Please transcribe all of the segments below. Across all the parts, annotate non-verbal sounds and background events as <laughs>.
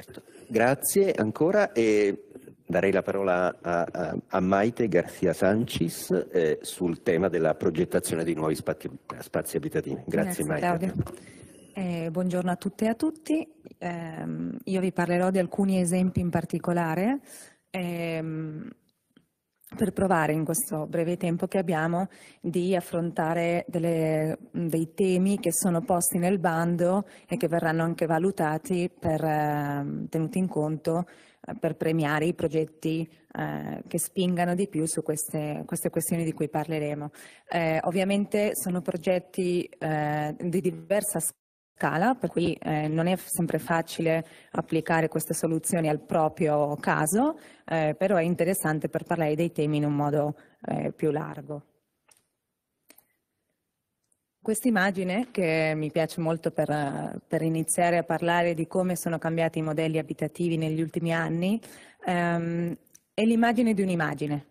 Certo. Grazie ancora e darei la parola a, a, a Maite Garcia Sanchez eh, sul tema della progettazione di nuovi spazi, spazi abitativi. Grazie, Grazie Maite. Eh, buongiorno a tutte e a tutti. Eh, io vi parlerò di alcuni esempi in particolare. Ehm, per provare in questo breve tempo che abbiamo di affrontare delle, dei temi che sono posti nel bando e che verranno anche valutati per, ehm, tenuti in conto eh, per premiare i progetti eh, che spingano di più su queste, queste questioni di cui parleremo. Eh, ovviamente sono progetti eh, di diversa scala scala, per cui eh, non è sempre facile applicare queste soluzioni al proprio caso, eh, però è interessante per parlare dei temi in un modo eh, più largo. Questa immagine che mi piace molto per, per, iniziare a parlare di come sono cambiati i modelli abitativi negli ultimi anni ehm, è l'immagine di un'immagine,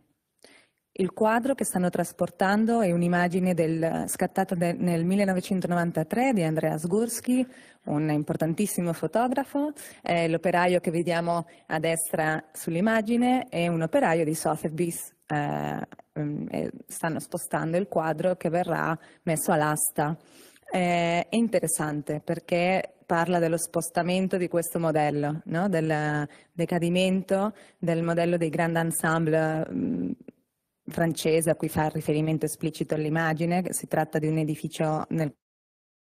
il quadro che stanno trasportando è un'immagine del, scattata del, nel 1993 di Andreas Gursky, un importantissimo fotografo. Eh, l'operaio che vediamo a destra sull'immagine è un operaio di Sotheby's. Eh, mm, stanno spostando il quadro che verrà messo all'asta. Eh, è interessante perché parla dello spostamento di questo modello, no? del decadimento del modello dei grandi ensemble mm, francese a cui fa riferimento esplicito l'immagine, si tratta di un edificio nel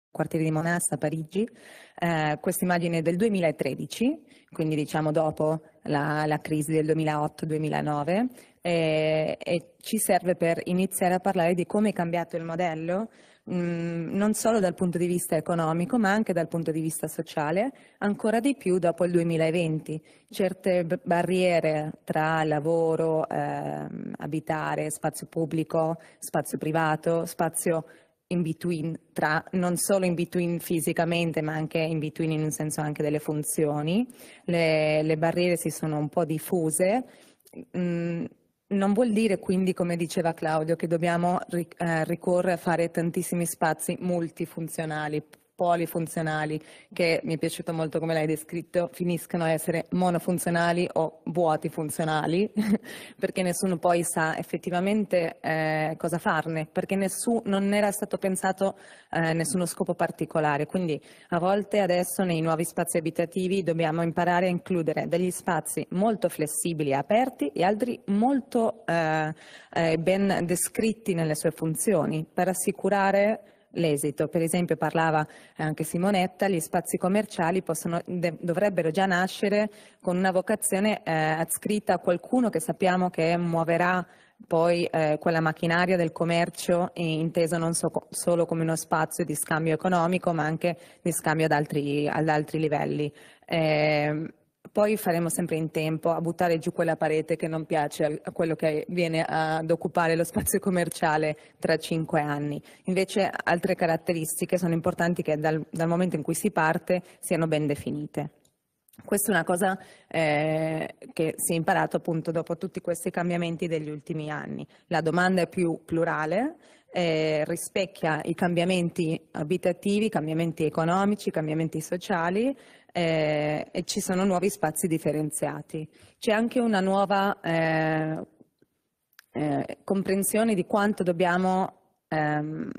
quartiere di Monassa a Parigi, eh, questa immagine è del 2013, quindi diciamo dopo la, la crisi del 2008-2009 eh, e ci serve per iniziare a parlare di come è cambiato il modello non solo dal punto di vista economico ma anche dal punto di vista sociale, ancora di più dopo il 2020. Certe barriere tra lavoro, eh, abitare, spazio pubblico, spazio privato, spazio in between, tra, non solo in between fisicamente, ma anche in between in un senso anche delle funzioni. Le, le barriere si sono un po' diffuse. Mh, non vuol dire quindi, come diceva Claudio, che dobbiamo eh, ricorrere a fare tantissimi spazi multifunzionali, polifunzionali, che mi è piaciuto molto come l'hai descritto, finiscono a essere monofunzionali o vuoti funzionali, <laughs> perché nessuno poi sa effettivamente eh, cosa farne, perché nessuno, non era stato pensato eh, nessuno scopo particolare. Quindi a volte adesso nei nuovi spazi abitativi dobbiamo imparare a includere degli spazi molto flessibili e aperti e altri molto eh, eh ben descritti nelle sue funzioni per assicurare l'esito. Per esempio parlava anche Simonetta, gli spazi commerciali possono, dovrebbero già nascere con una vocazione eh, adscritta a qualcuno che sappiamo che muoverà poi eh, quella macchinaria del commercio eh, inteso non so, solo come uno spazio di scambio economico ma anche di scambio ad altri, ad altri livelli. Eh, poi faremo sempre in tempo a buttare giù quella parete che non piace a quello che viene ad occupare lo <laughs> spazio commerciale tra cinque anni. Invece altre caratteristiche sono importanti che dal, dal momento in cui si parte siano ben definite. Questa è una cosa eh, che si è imparato appunto dopo tutti questi cambiamenti degli ultimi anni. La domanda è più plurale, eh, rispecchia i cambiamenti abitativi, cambiamenti economici, i cambiamenti sociali eh, e ci sono nuovi spazi differenziati. C'è anche una nuova eh, eh, comprensione di quanto dobbiamo ehm,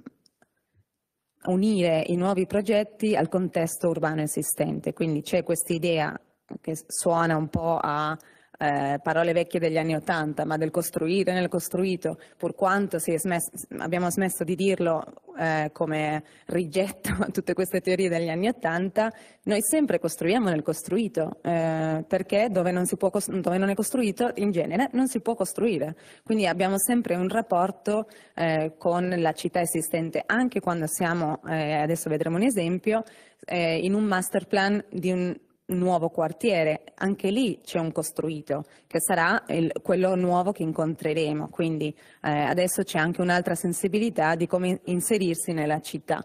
unire i nuovi progetti al contesto urbano esistente. Quindi c'è questa idea che suona un po' a eh, parole vecchie degli anni Ottanta, ma del costruire nel costruito, pur quanto smesso, abbiamo smesso di dirlo eh, come rigetto a <laughs> tutte queste teorie degli anni Ottanta, noi sempre costruiamo nel costruito, eh, perché dove non, può, dove non, è costruito in genere non si può costruire. Quindi abbiamo sempre un rapporto eh, con la città esistente, anche quando siamo, eh, adesso vedremo un esempio, eh, in un master plan di un nuovo quartiere, anche lì c'è un costruito che sarà il, quello nuovo che incontreremo, quindi eh, adesso c'è anche un'altra sensibilità di come inserirsi nella città.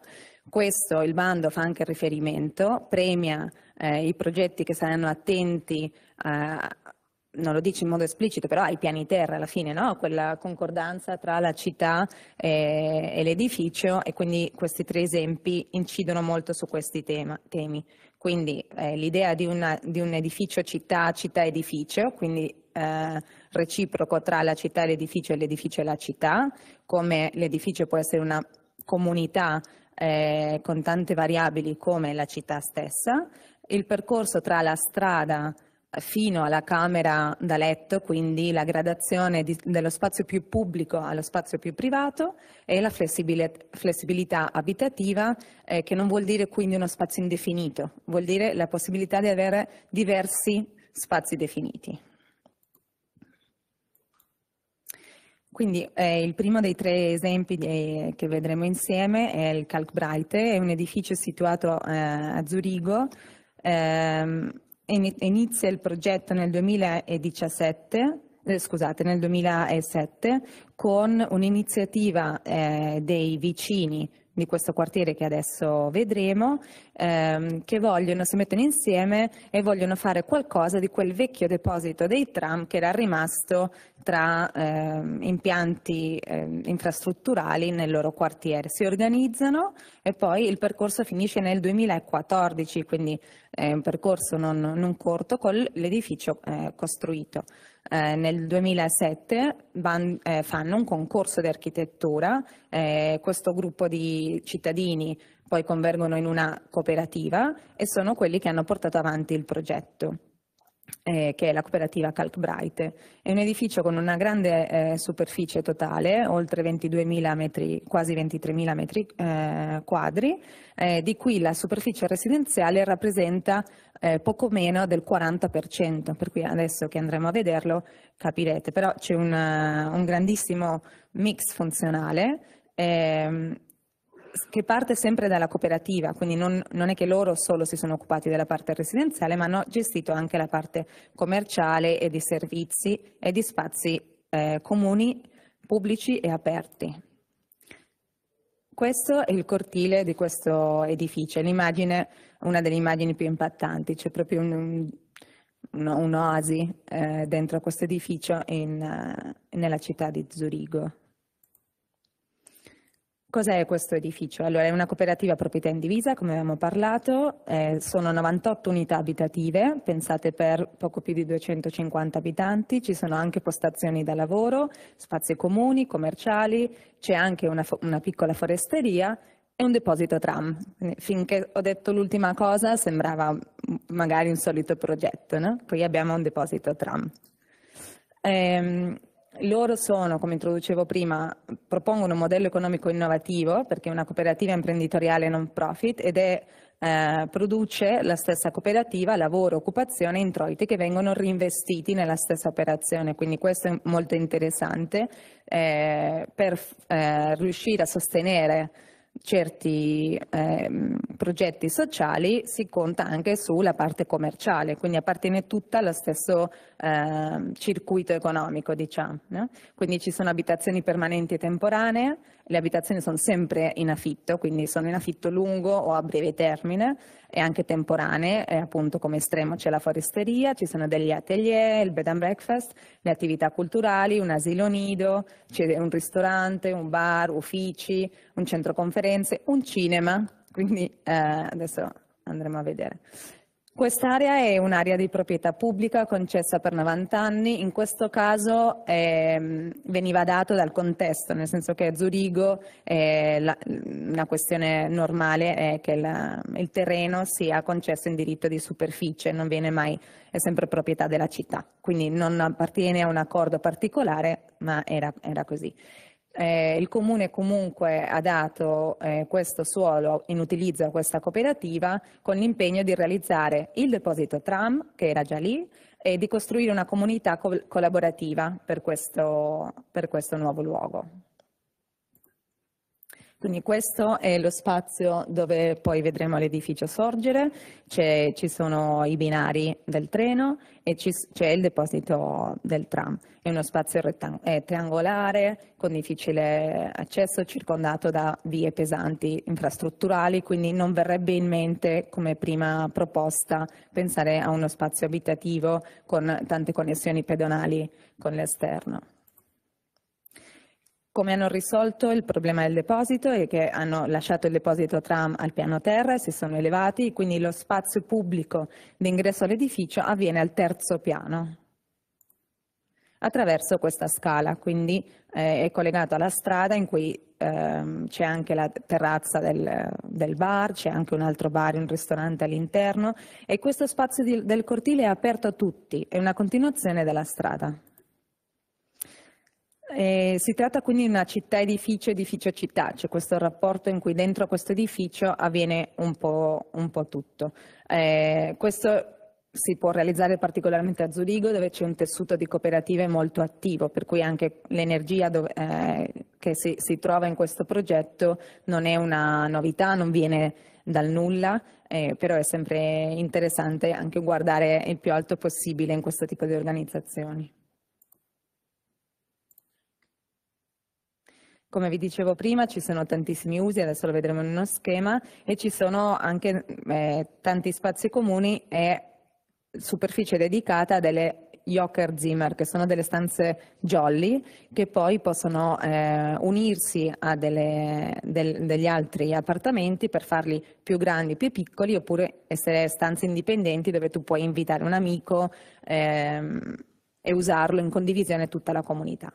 Questo il bando fa anche riferimento, premia eh, i progetti che saranno attenti eh, non lo dice in modo esplicito, però ai piani terra alla fine, no? quella concordanza tra la città e, e l'edificio e quindi questi tre esempi incidono molto su questi tema, temi. Quindi eh, l'idea di, di, un edificio città, città edificio, quindi eh, reciproco tra la città e l'edificio e l'edificio e la città, come l'edificio può essere una comunità eh, con tante variabili come la città stessa, il percorso tra la strada fino alla camera da letto, quindi la gradazione di, dello spazio più pubblico allo spazio più privato e la flessibilità, flessibilità abitativa, eh, che non vuol dire quindi uno spazio indefinito, vuol dire la possibilità di avere diversi spazi definiti. Quindi eh, il primo dei tre esempi di, che vedremo insieme è il Kalkbreite, è un edificio situato eh, a Zurigo, ehm, inizia il progetto nel 2017 eh, scusate, nel 2007 con un'iniziativa eh, dei vicini di questo quartiere che adesso vedremo, ehm, che vogliono, si mettono insieme e vogliono fare qualcosa di quel vecchio deposito dei tram che era rimasto tra eh, impianti eh, infrastrutturali nel loro quartiere. Si organizzano e poi il percorso finisce nel 2014, quindi è un percorso non, non corto con l'edificio eh, costruito. Eh, nel 2007 van, eh, fanno un concorso di architettura, eh, questo gruppo di cittadini poi convergono in una cooperativa e sono quelli che hanno portato avanti il progetto eh, che è la cooperativa Calcbraite. È un edificio con una grande eh, superficie totale, oltre 22.000 metri, quasi 23.000 metri eh, quadri, eh, di cui la superficie residenziale rappresenta eh, poco meno del 40%, per cui adesso che andremo a vederlo capirete, però c'è un, eh, grandissimo mix funzionale. Ehm, che parte sempre dalla cooperativa, quindi non, non, è che loro solo si sono occupati della parte residenziale, ma hanno gestito anche la parte commerciale e di servizi e di spazi eh, comuni, pubblici e aperti. Questo è il cortile di questo edificio, è una delle immagini più impattanti, c'è proprio un, un, un'oasi eh, dentro questo edificio in, eh, nella città di Zurigo. Cos'è questo edificio? Allora, è una cooperativa proprietà indivisa, come abbiamo parlato, eh, sono 98 unità abitative, pensate per poco più di 250 abitanti, ci sono anche postazioni da lavoro, spazi comuni, commerciali, c'è anche una, una piccola foresteria e un deposito tram. Finché ho detto l'ultima cosa sembrava magari un solito progetto, no? Poi abbiamo un deposito tram. Ehm, loro sono, come introducevo prima, propongono un modello economico innovativo perché è una cooperativa imprenditoriale non profit ed è, eh, produce la stessa cooperativa lavoro, occupazione e introiti che vengono reinvestiti nella stessa operazione. Quindi questo è molto interessante eh, per eh, riuscire a sostenere certi ehm, progetti sociali si conta anche sulla parte commerciale, quindi appartiene tutta allo stesso ehm, circuito economico, diciamo. No? Quindi ci sono abitazioni permanenti e temporanee, le abitazioni sono sempre in affitto, quindi sono in affitto lungo o a breve termine e anche temporanee, e appunto come estremo c'è la foresteria, ci sono degli atelier, il bed and breakfast, le attività culturali, un asilo nido, c'è un ristorante, un bar, uffici, un centro conferenze, un cinema, quindi eh, adesso andremo a vedere. Quest'area è un'area di proprietà pubblica concessa per 90 anni, in questo caso eh, veniva dato dal contesto, nel senso che a Zurigo eh, la, una questione normale è che la, il terreno sia concesso in diritto di superficie, non viene mai, è sempre proprietà della città, quindi non appartiene a un accordo particolare, ma era, era così. Eh, il comune comunque ha dato eh, questo suolo in utilizzo a questa cooperativa con l'impegno di realizzare il deposito tram, che era già lì, e di costruire una comunità col- collaborativa per questo, per questo nuovo luogo. Quindi questo è lo spazio dove poi vedremo l'edificio sorgere, ci sono i binari del treno e c'è il deposito del tram. È uno spazio è triangolare, con difficile accesso, circondato da vie pesanti infrastrutturali, quindi non verrebbe in mente come prima proposta pensare a uno spazio abitativo con tante connessioni pedonali con l'esterno come hanno risolto il problema del deposito e che hanno lasciato il deposito tram al piano terra e si sono elevati, quindi lo spazio pubblico d'ingresso all'edificio avviene al terzo piano attraverso questa scala, quindi eh, è collegato alla strada in cui ehm, c'è anche la terrazza del, del bar, c'è anche un altro bar, un ristorante all'interno e questo spazio di, del cortile è aperto a tutti, è una continuazione della strada. Eh, si tratta quindi di una città edificio, edificio città, c'è cioè questo rapporto in cui dentro questo edificio avviene un po', un po tutto. Eh, questo si può realizzare particolarmente a Zurigo dove c'è un tessuto di cooperative molto attivo, per cui anche l'energia dove, eh, che si, si, trova in questo progetto non è una novità, non viene dal nulla, eh, però è sempre interessante anche guardare il più alto possibile in questo tipo di organizzazioni. Come vi dicevo prima ci sono tantissimi usi, adesso lo vedremo in uno schema, e ci sono anche eh, tanti spazi comuni e superficie dedicata a delle Joker Zimmer, che sono delle stanze jolly che poi possono eh, unirsi a delle, del, degli altri appartamenti per farli più grandi, più piccoli, oppure essere stanze indipendenti dove tu puoi invitare un amico eh, e usarlo in condivisione tutta la comunità.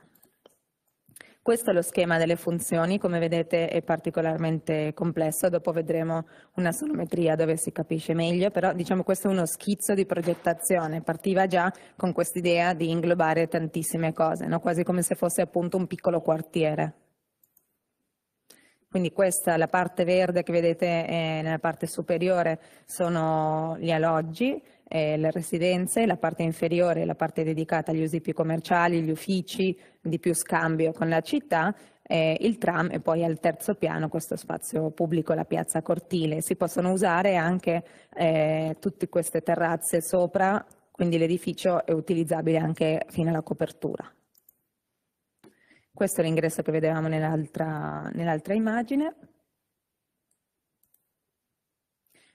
Questo è lo schema delle funzioni, come vedete è particolarmente complesso, dopo vedremo una sonometria dove si capisce meglio, però diciamo questo è uno schizzo di progettazione, partiva già con quest'idea di inglobare tantissime cose, no? quasi come se fosse appunto un piccolo quartiere. Quindi questa, la parte verde che vedete eh, nella parte superiore, sono gli alloggi, eh, le residenze, la parte inferiore, la parte dedicata agli usi più commerciali, gli uffici di più scambio con la città, eh, il tram e poi al terzo piano questo spazio pubblico, la piazza cortile. Si possono usare anche eh, tutte queste terrazze sopra, quindi l'edificio è utilizzabile anche fino alla copertura. Questo è l'ingresso che vedevamo nell'altra nell immagine.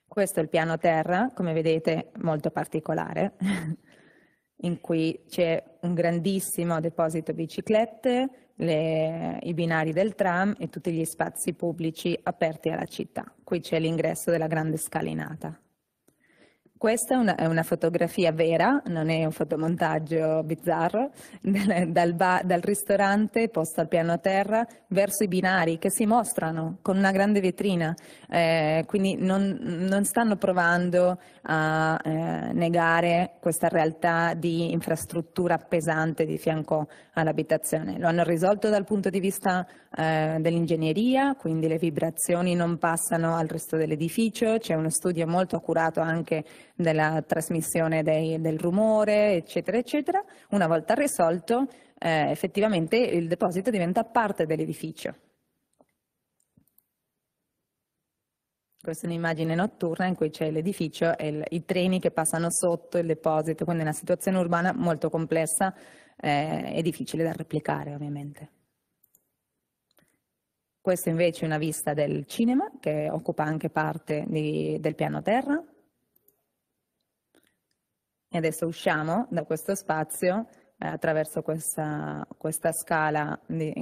Questo è il piano terra, come vedete molto particolare, <laughs> in cui c'è un grandissimo deposito biciclette, le, i binari del tram e tutti gli spazi pubblici aperti alla città. Qui c'è l'ingresso della grande scalinata. Questa è una, è una, fotografia vera, non è un fotomontaggio bizzarro, <laughs> dal, ba, dal, ristorante posto al piano terra verso i binari che si mostrano con una grande vetrina, eh, quindi non, non, stanno provando a eh, negare questa realtà di infrastruttura pesante di fianco all'abitazione, lo hanno risolto dal punto di vista eh, dell'ingegneria, quindi le vibrazioni non passano al resto dell'edificio, c'è uno studio molto accurato anche della trasmissione dei, del rumore, eccetera, eccetera. Una volta risolto, eh, effettivamente il deposito diventa parte dell'edificio. Questa è un'immagine notturna in cui c'è l'edificio e il, i treni che passano sotto il deposito, quindi una situazione urbana molto complessa eh, e difficile da replicare ovviamente. Questa invece è una vista del cinema che occupa anche parte di, del piano terra. E adesso usciamo da questo spazio eh, attraverso questa, questa scala di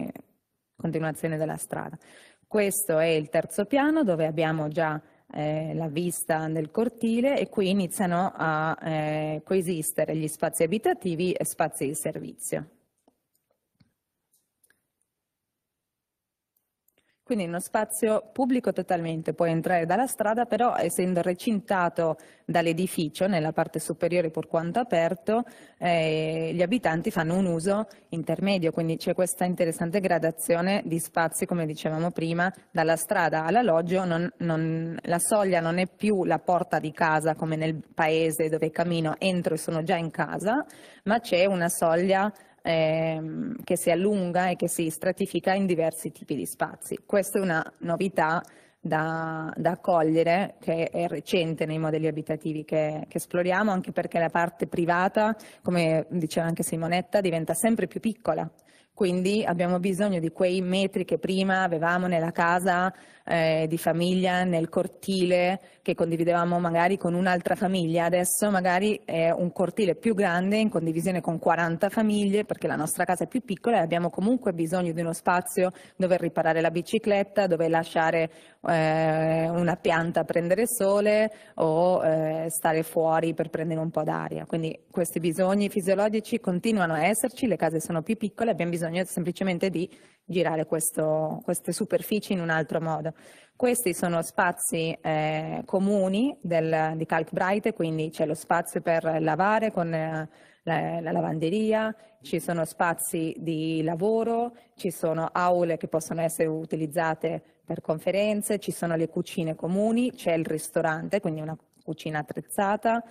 continuazione della strada. Questo è il terzo piano dove abbiamo già eh, la vista del cortile e qui iniziano a eh, coesistere gli spazi abitativi e spazi di servizio. Quindi in uno spazio pubblico totalmente puoi entrare dalla strada, però essendo recintato dall'edificio, nella parte superiore pur quanto aperto, eh, gli abitanti fanno un uso intermedio, quindi c'è questa interessante gradazione di spazi, come dicevamo prima, dalla strada all'alloggio, non, non, la soglia non è più la porta di casa come nel paese dove cammino, entro e sono già in casa, ma c'è una soglia ehm, che si allunga e che si stratifica in diversi tipi di spazi. Questa è una novità da, da accogliere, che è recente nei modelli abitativi che, che, esploriamo, anche perché la parte privata, come diceva anche Simonetta, diventa sempre più piccola. Quindi abbiamo bisogno di quei metri che prima avevamo nella casa eh, di famiglia nel cortile che condividevamo magari con un'altra famiglia, adesso magari è un cortile più grande in condivisione con 40 famiglie perché la nostra casa è più piccola e abbiamo comunque bisogno di uno spazio dove riparare la bicicletta, dove lasciare eh, una pianta a prendere sole o eh, stare fuori per prendere un po' d'aria. Quindi questi bisogni fisiologici continuano a esserci, le case sono più piccole, abbiamo bisogno semplicemente di girare questo, queste superfici in un altro modo. Questi sono spazi eh, comuni del, di Calcbrite, quindi c'è lo spazio per lavare con eh, la, lavanderia, ci sono spazi di lavoro, ci sono aule che possono essere utilizzate per conferenze, ci sono le cucine comuni, c'è il ristorante, quindi una cucina attrezzata,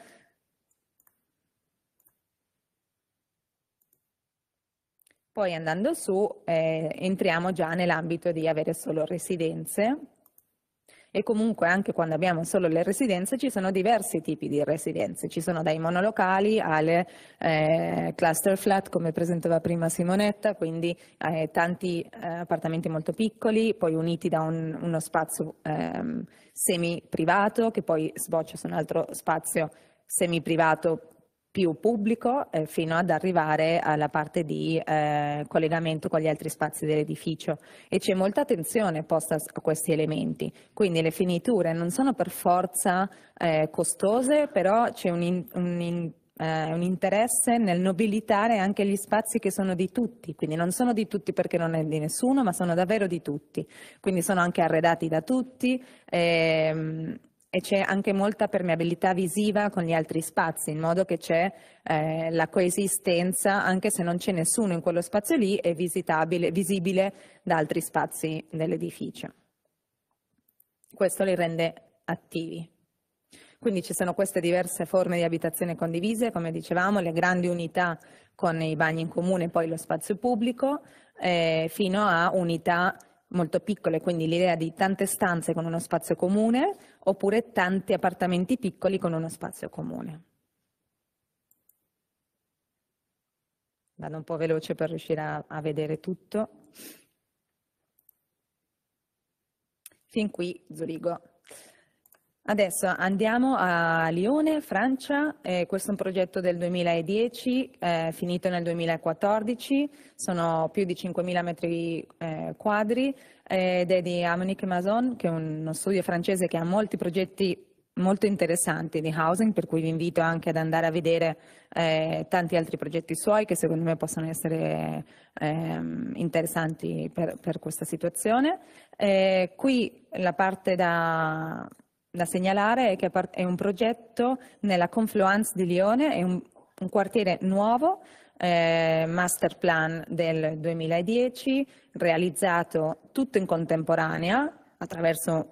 Poi andando su eh, entriamo già nell'ambito di avere solo residenze e comunque anche quando abbiamo solo le residenze ci sono diversi tipi di residenze, ci sono dai monolocali alle eh, cluster flat come presentava prima Simonetta, quindi eh, tanti eh, appartamenti molto piccoli, poi uniti da un, uno spazio ehm, semi privato che poi sboccia su un altro spazio semi privato più pubblico eh, fino ad arrivare alla parte di eh, collegamento con gli altri spazi dell'edificio e c'è molta attenzione posta a questi elementi, quindi le finiture non sono per forza eh, costose, però c'è un, in, un, in, eh, un interesse nel nobilitare anche gli spazi che sono di tutti, quindi non sono di tutti perché non è di nessuno, ma sono davvero di tutti, quindi sono anche arredati da tutti. Ehm, e c'è anche molta permeabilità visiva con gli altri spazi, in modo che c'è eh, la coesistenza, anche se non c'è nessuno in quello spazio lì, è visibile da altri spazi dell'edificio. Questo li rende attivi. Quindi ci sono queste diverse forme di abitazione condivise, come dicevamo, le grandi unità con i bagni in comune, e poi lo spazio pubblico, eh, fino a unità molto piccole, quindi l'idea di tante stanze con uno spazio comune oppure tanti appartamenti piccoli con uno spazio comune. Vado un po' veloce per riuscire a, a vedere tutto. Fin qui Zurigo Adesso andiamo a Lione, Francia, eh, questo è un progetto del 2010, eh, finito nel 2014, sono più di 5.000 metri eh, quadri eh, ed è di Amonique Mazon, che è uno studio francese che ha molti progetti molto interessanti di housing, per cui vi invito anche ad andare a vedere eh, tanti altri progetti suoi che secondo me possono essere ehm, interessanti per, per, questa situazione. Eh, qui la parte da da segnalare è che è un progetto nella Confluence di Lione, è un, un quartiere nuovo, eh, master plan del 2010, realizzato tutto in contemporanea attraverso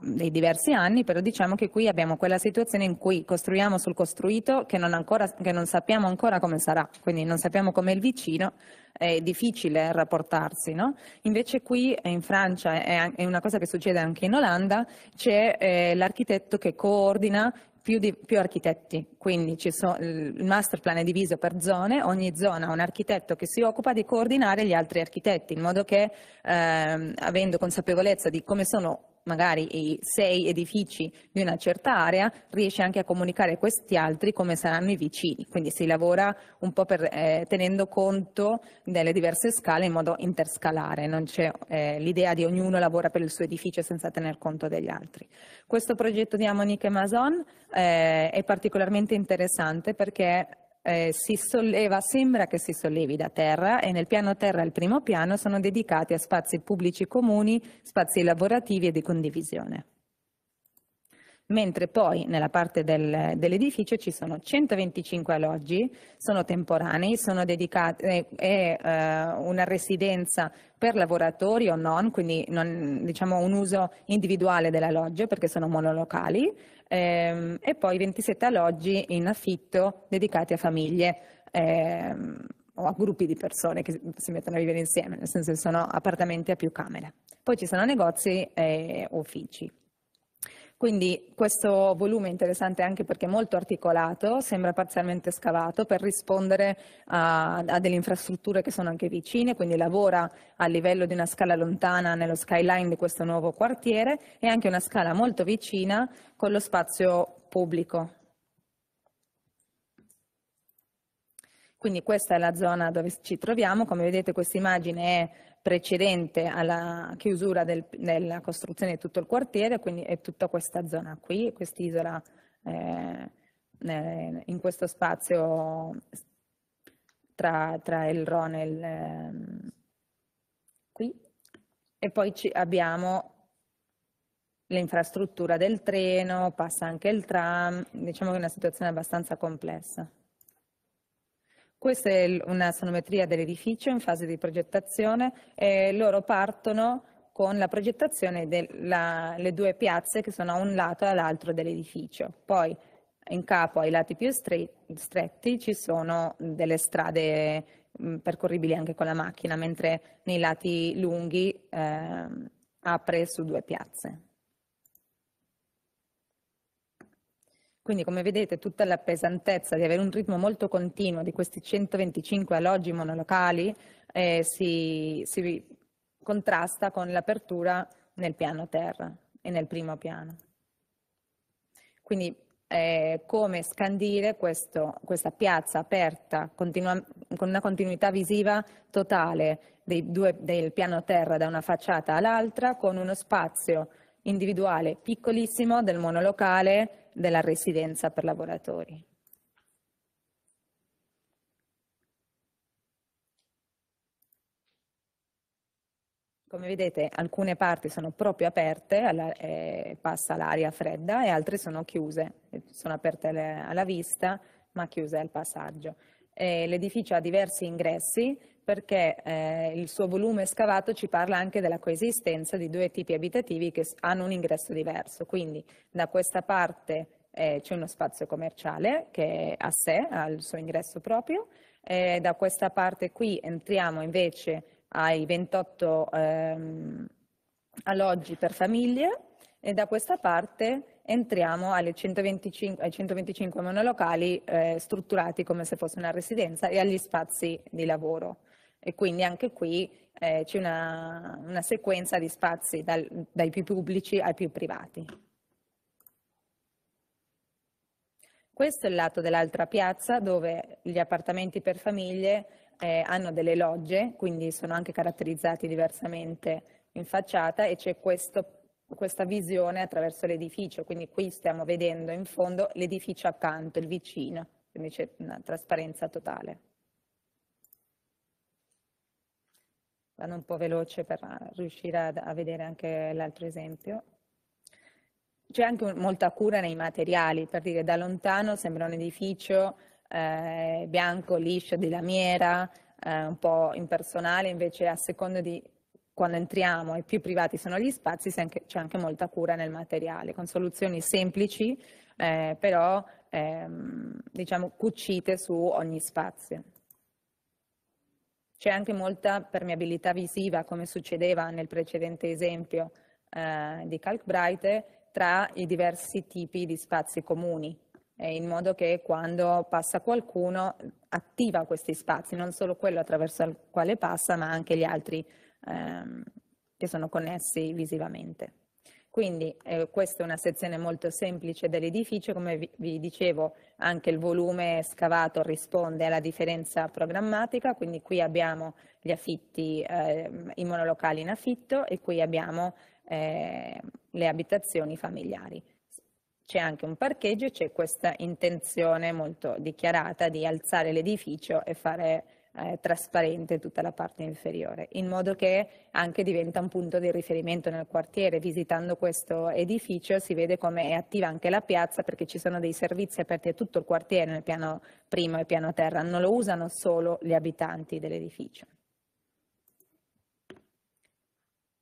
dei diversi anni, però diciamo che qui abbiamo quella situazione in cui costruiamo sul costruito che non, ancora, che non sappiamo ancora come sarà, quindi non sappiamo come il vicino, è difficile rapportarsi, no? Invece qui eh, in Francia, è una cosa che succede anche in Olanda, c'è eh, l'architetto che coordina più, di, più, architetti, quindi so, il master plan è diviso per zone, ogni zona ha un architetto che si occupa di coordinare gli altri architetti, in modo che eh, avendo consapevolezza di come sono magari i sei edifici di una certa area, riesce anche a comunicare questi altri come saranno i vicini. Quindi si lavora un po' per, eh, tenendo conto delle diverse scale in modo interscalare, non c'è eh, l'idea di ognuno lavora per il suo edificio senza tener conto degli altri. Questo progetto di Amonique e Mason eh, è particolarmente interessante perché eh, si solleva, sembra che si sollevi da terra e nel piano terra e al primo piano sono dedicati a spazi pubblici comuni, spazi lavorativi e di condivisione mentre poi nella parte del, dell'edificio ci sono 125 alloggi, sono temporanei, sono dedicati, è, è eh, una residenza per lavoratori o non, quindi non, diciamo un uso individuale dell'alloggio perché sono monolocali, ehm, e poi 27 alloggi in affitto dedicati a famiglie. Ehm, o a gruppi di persone che si mettono a vivere insieme, nel senso che sono appartamenti a più camere. Poi ci sono negozi e uffici. Quindi questo volume è interessante anche perché è molto articolato, sembra parzialmente scavato per rispondere a, a delle infrastrutture che sono anche vicine, quindi lavora a livello di una scala lontana nello skyline di questo nuovo quartiere e anche una scala molto vicina con lo spazio pubblico, Quindi questa è la zona dove ci troviamo, come vedete questa immagine è precedente alla chiusura del, della costruzione di tutto il quartiere, quindi è tutta questa zona qui, quest'isola eh, eh in questo spazio tra, tra il Rhone e il... Eh, qui. E poi abbiamo l'infrastruttura del treno, passa anche il tram, diciamo che è una situazione abbastanza complessa. Questa è una sonometria dell'edificio in fase di progettazione e loro partono con la progettazione delle due piazze che sono a un lato e all'altro dell'edificio. Poi in capo ai lati più stretti ci sono delle strade percorribili anche con la macchina, mentre nei lati lunghi eh, apre su due piazze. Quindi come vedete tutta la pesantezza di avere un ritmo molto continuo di questi 125 alloggi monolocali eh, si, si contrasta con l'apertura nel piano terra e nel primo piano. Quindi eh, come scandire questo, questa piazza aperta continua, con una continuità visiva totale dei due, del piano terra da una facciata all'altra con uno spazio individuale piccolissimo del monolocale della residenza per lavoratori. Come vedete alcune parti sono proprio aperte, alla, eh, passa l'aria fredda e altre sono chiuse, eh, sono aperte alla vista ma chiuse al passaggio. Eh, l'edificio ha diversi ingressi, perché eh, il suo volume scavato ci parla anche della coesistenza di due tipi abitativi che hanno un ingresso diverso. Quindi da questa parte eh, c'è uno spazio commerciale che a sé, ha il suo ingresso proprio, eh, da questa parte qui entriamo invece ai 28 ehm, alloggi per famiglie e da questa parte entriamo 125, ai 125 monolocali eh, strutturati come se fosse una residenza e agli spazi di lavoro e quindi anche qui eh, c'è una, una, sequenza di spazi dal, dai più pubblici ai più privati. Questo è il lato dell'altra piazza dove gli appartamenti per famiglie eh, hanno delle logge, quindi sono anche caratterizzati diversamente in facciata e c'è questa visione attraverso l'edificio, quindi qui stiamo vedendo in fondo l'edificio accanto, il vicino, quindi c'è una trasparenza totale. vado un po' veloce per eh, riuscire a, a vedere anche l'altro esempio. C'è anche molta cura nei materiali, per dire da lontano sembra un edificio eh, bianco, liscio, di lamiera, eh, un po' impersonale, invece a seconda di quando entriamo e più privati sono gli spazi, c'è anche molta cura nel materiale, con soluzioni semplici, eh, però ehm, diciamo cucite su ogni spazio. C'è anche molta permeabilità visiva, come succedeva nel precedente esempio eh, di Calcbrite, tra i diversi tipi di spazi comuni, in modo che quando passa qualcuno attiva questi spazi, non solo quello attraverso il quale passa, ma anche gli altri ehm, che sono connessi visivamente. Quindi eh, questa è una sezione molto semplice dell'edificio, come vi, vi, dicevo anche il volume scavato risponde alla differenza programmatica, quindi qui abbiamo gli affitti, eh, i monolocali in affitto e qui abbiamo eh, le abitazioni familiari. C'è anche un parcheggio e c'è questa intenzione molto dichiarata di alzare l'edificio e fare eh, trasparente tutta la parte inferiore, in modo che anche diventa un punto di riferimento nel quartiere. Visitando questo edificio si vede come è attiva anche la piazza perché ci sono dei servizi aperti a tutto il quartiere nel piano primo e piano terra, non lo usano solo gli abitanti dell'edificio.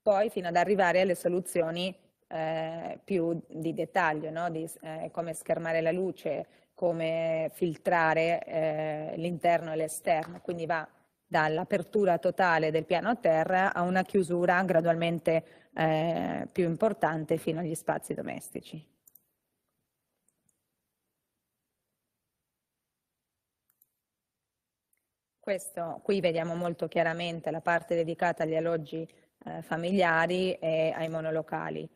Poi fino ad arrivare alle soluzioni eh, più di dettaglio, no? di, eh, come schermare la luce, come filtrare eh, l'interno e l'esterno, quindi va dall'apertura totale del piano terra a una chiusura gradualmente eh, più importante fino agli spazi domestici. Questo, qui vediamo molto chiaramente la parte dedicata agli alloggi eh, familiari e ai monolocali.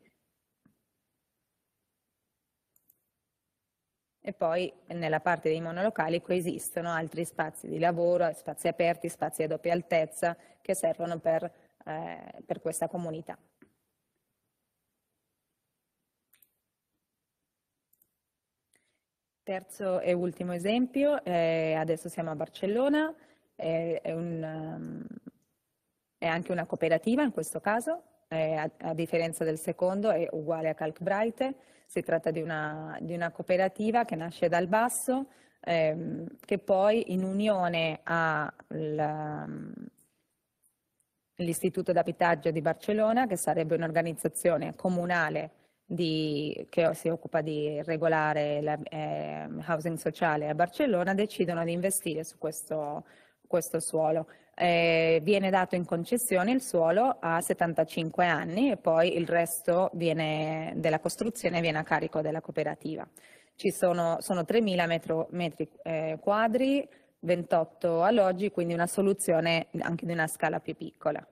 e poi nella parte dei monolocali coesistono altri spazi di lavoro, spazi aperti, spazi a doppia altezza che servono per, eh, per questa comunità. Terzo e ultimo esempio, eh, adesso siamo a Barcellona, eh, è, un, ehm, è anche una cooperativa in questo caso, eh, a, a, differenza del secondo, è uguale a Calcbraite. Si tratta di una, di una cooperativa che nasce dal basso, ehm, che poi in unione all'Istituto ehm, d'Apitaggio di Barcellona, che sarebbe un'organizzazione comunale di, che si occupa di regolare il eh, housing sociale a Barcellona, decidono di investire su questo, questo suolo eh, viene dato in concessione il suolo a 75 anni e poi il resto viene, della costruzione viene a carico della cooperativa. Ci sono, sono 3.000 metro, metri eh, quadri, 28 alloggi, quindi una soluzione anche di una scala più piccola.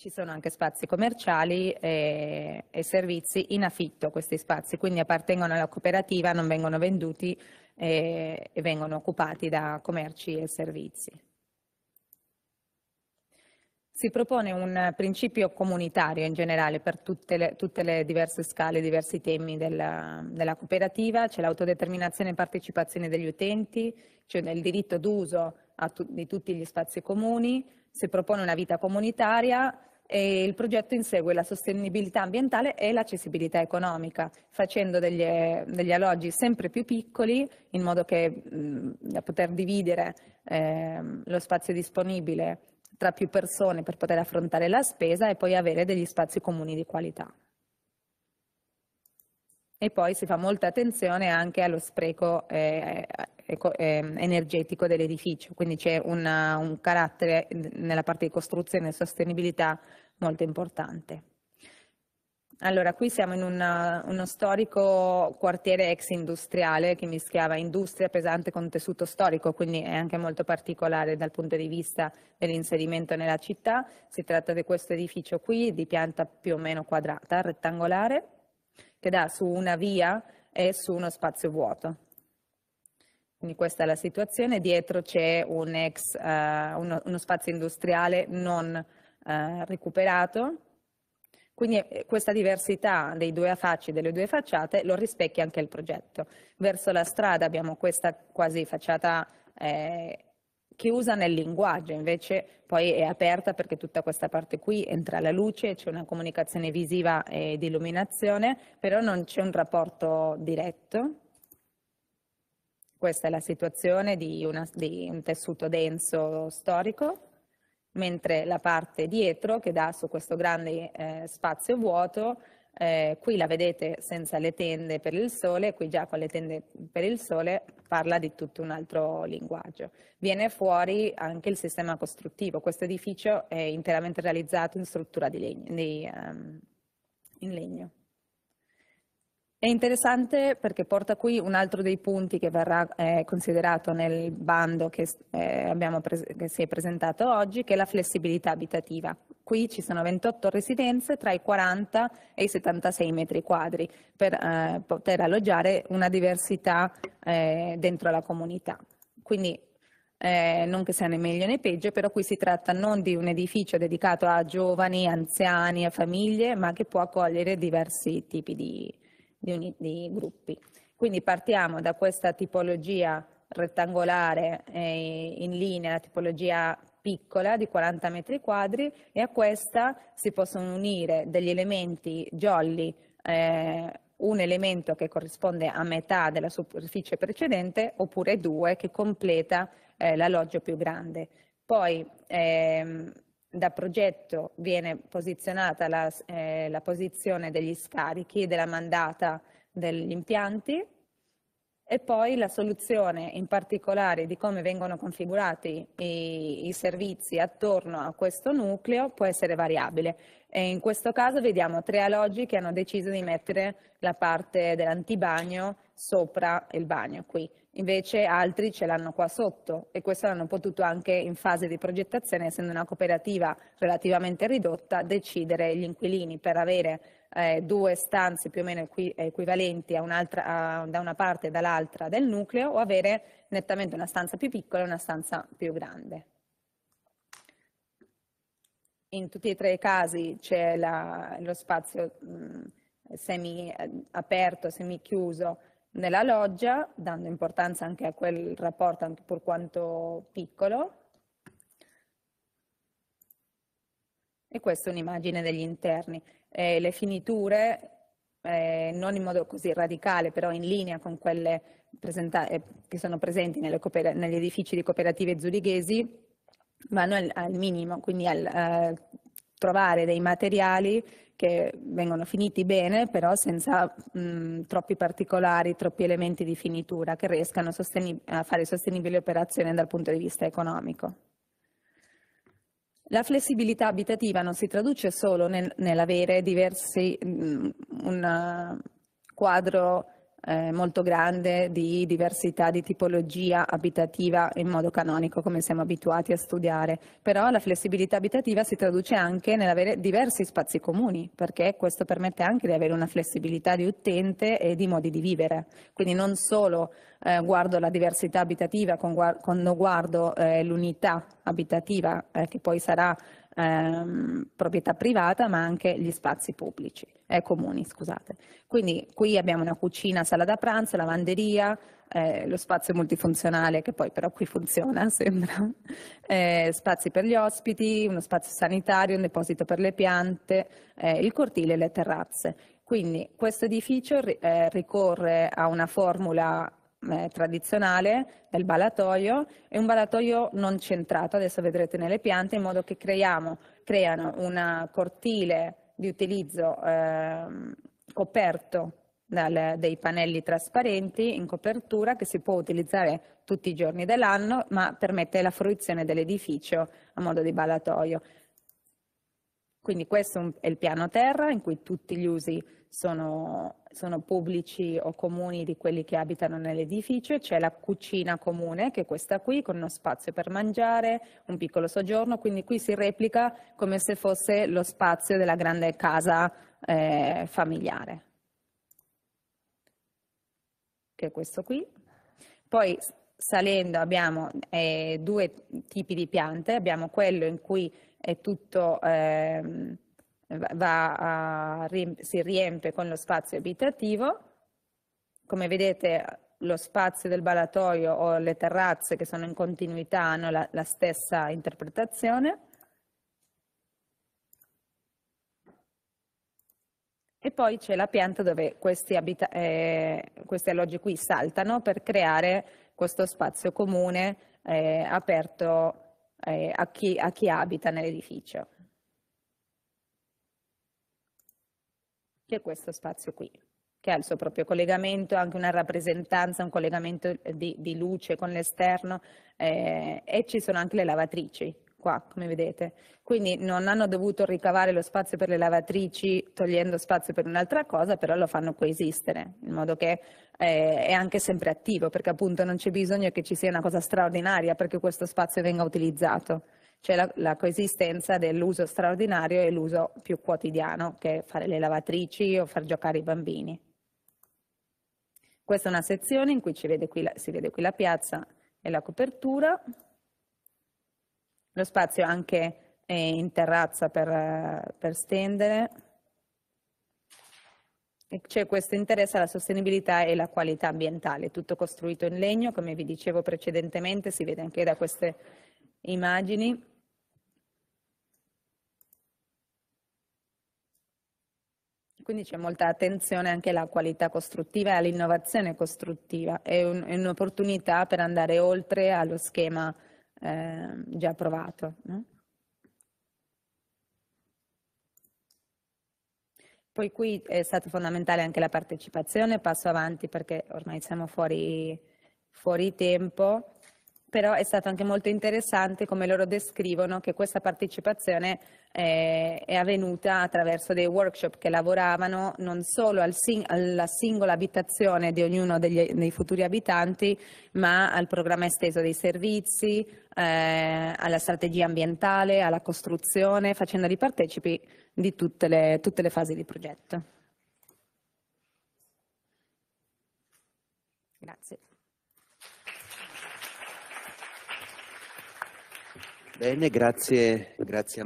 Ci sono anche spazi commerciali e, eh, e, servizi in affitto questi spazi, quindi appartengono alla cooperativa, non vengono venduti e, eh, e vengono occupati da commerci e servizi. Si propone un principio comunitario in generale per tutte le, tutte le diverse scale, diversi temi della, della cooperativa, c'è l'autodeterminazione e partecipazione degli utenti, c'è cioè il diritto d'uso tu, di tutti gli spazi comuni, si propone una vita comunitaria e il progetto insegue la sostenibilità ambientale e l'accessibilità economica, facendo degli, eh, degli alloggi sempre più piccoli in modo che, mh, mm, da poter dividere eh, lo spazio disponibile tra più persone per poter affrontare la spesa e poi avere degli spazi comuni di qualità. E poi si fa molta attenzione anche allo spreco eh, eco, eh, energetico dell'edificio, quindi c'è un carattere nella parte di costruzione e sostenibilità molto importante. Allora, qui siamo in una, uno storico quartiere ex industriale che mischiava industria pesante con tessuto storico, quindi è anche molto particolare dal punto di vista dell'inserimento nella città. Si tratta di questo edificio qui, di pianta più o meno quadrata, rettangolare, che dà su una via e su uno spazio vuoto. Quindi questa è la situazione, dietro c'è un uh, uno, uno, spazio industriale non eh, recuperato. Quindi eh, questa diversità dei due affacci, e delle due facciate, lo rispecchia anche il progetto. Verso la strada abbiamo questa quasi facciata eh, che nel linguaggio, invece poi è aperta perché tutta questa parte qui entra alla luce, c'è una comunicazione visiva e di illuminazione, però non c'è un rapporto diretto. Questa è la situazione di, una, di un tessuto denso storico mentre la parte dietro che dà su questo grande eh, spazio vuoto, eh, qui la vedete senza le tende per il sole, qui già con le tende per il sole parla di tutto un altro linguaggio. Viene fuori anche il sistema costruttivo, questo edificio è interamente realizzato in struttura di legno. Di, um, in legno. È interessante perché porta qui un altro dei punti che verrà eh, considerato nel bando che, eh, pres- che, si è presentato oggi, che è la flessibilità abitativa. Qui ci sono 28 residenze tra i 40 e i 76 metri quadri per eh, poter alloggiare una diversità eh, dentro la comunità. Quindi eh, non che sia né meglio né peggio, però qui si tratta non di un edificio dedicato a giovani, anziani, a famiglie, ma che può accogliere diversi tipi di, di, ogni, di gruppi. Quindi partiamo da questa tipologia rettangolare eh, in linea, la tipologia piccola di 40 metri quadri e a questa si possono unire degli elementi jolly, eh, un elemento che corrisponde a metà della superficie precedente oppure due che completa eh, l'alloggio più grande. Poi ehm, da progetto viene posizionata la, eh, la posizione degli scarichi, della mandata degli impianti e poi la soluzione in particolare di come vengono configurati i, i, servizi attorno a questo nucleo può essere variabile. E in questo caso vediamo tre alloggi che hanno deciso di mettere la parte dell'antibagno sopra il bagno qui invece altri ce l'hanno qua sotto e questo l'hanno potuto anche in fase di progettazione, essendo una cooperativa relativamente ridotta, decidere gli inquilini per avere eh, due stanze più o meno equi- equivalenti a a, da una parte e dall'altra del nucleo o avere nettamente una stanza più piccola e una stanza più grande. In tutti e tre i casi c'è lo spazio mh, mm, semi eh, aperto, semi chiuso nella loggia, dando importanza anche a quel rapporto, anche pur quanto piccolo, E questa è un'immagine degli interni. Eh, le finiture, eh, non in modo così radicale, però in linea con quelle eh, che sono presenti negli edifici di cooperative zurighesi, vanno al, al minimo, quindi al eh, trovare dei materiali che vengono finiti bene, però senza mh, troppi particolari, troppi elementi di finitura che riescano a fare sostenibili operazioni dal punto di vista economico. La flessibilità abitativa non si traduce solo nel, nell'avere diversi, mh, un eh, quadro eh, molto grande di diversità di tipologia abitativa in modo canonico come siamo abituati a studiare, però la flessibilità abitativa si traduce anche nell'avere diversi spazi comuni perché questo permette anche di avere una flessibilità di utente e di modi di vivere, quindi non solo eh, guardo la diversità abitativa quando guardo eh, l'unità abitativa eh, che poi sarà ehm, proprietà privata ma anche gli spazi pubblici, eh, comuni scusate. Quindi qui abbiamo una cucina, sala da pranzo, lavanderia, eh, lo spazio multifunzionale che poi però qui funziona <laughs> sembra, eh, spazi per gli ospiti, uno spazio sanitario, un deposito per le piante, eh, il cortile e le terrazze. Quindi questo edificio eh, ricorre a una formula eh, tradizionale del balatoio e un balatoio non centrato, adesso vedrete nelle piante, in modo che creiamo, creano una cortile di utilizzo eh, coperto dal, dei pannelli trasparenti in copertura che si può utilizzare tutti i giorni dell'anno, ma permette la fruizione dell'edificio a modo di balatoio. Quindi questo è il piano terra in cui tutti gli usi sono, sono, pubblici o comuni di quelli che abitano nell'edificio, c'è la cucina comune che è questa qui con uno spazio per mangiare, un piccolo soggiorno, quindi qui si replica come se fosse lo spazio della grande casa eh, familiare, che è questo qui. Poi salendo abbiamo eh, due tipi di piante, abbiamo quello in cui è tutto... Eh, a, si riempie con lo spazio abitativo. Come vedete lo spazio del balatoio o le terrazze che sono in continuità hanno la, la stessa interpretazione. E poi c'è la pianta dove questi, eh, questi, alloggi qui saltano per creare questo spazio comune eh, aperto eh, a, chi, a chi abita nell'edificio. che è questo spazio qui, che ha il suo proprio collegamento, anche una rappresentanza, un collegamento eh, di, di luce con l'esterno eh, e ci sono anche le lavatrici qua, come vedete. Quindi non hanno dovuto ricavare lo spazio per le lavatrici togliendo spazio per un'altra cosa, però lo fanno coesistere, in modo che eh, è anche sempre attivo, perché appunto non c'è bisogno che ci sia una cosa straordinaria perché questo spazio venga utilizzato cioè la, la coesistenza dell'uso straordinario e l'uso più quotidiano, che è fare le lavatrici o far giocare i bambini. Questa è una sezione in cui vede la, si vede qui la piazza e la copertura, lo spazio anche eh, in terrazza per, per stendere, c'è questo interesse alla sostenibilità e alla qualità ambientale, tutto costruito in legno, come vi dicevo precedentemente, si vede anche da queste immagini. Quindi c'è molta attenzione anche alla qualità costruttiva e all'innovazione costruttiva, è, un, è un'opportunità per andare oltre allo schema eh, già provato. No? Poi qui è stata fondamentale anche la partecipazione, passo avanti perché ormai siamo fuori, fuori tempo però è stato anche molto interessante come loro descrivono che questa partecipazione eh, è avvenuta attraverso dei workshop che lavoravano non solo al sing- alla singola abitazione di ognuno degli, dei futuri abitanti, ma al programma esteso dei servizi, eh, alla strategia ambientale, alla costruzione, facendoli partecipi di tutte le, tutte le fasi di progetto. Grazie. Bene, grazie, grazie,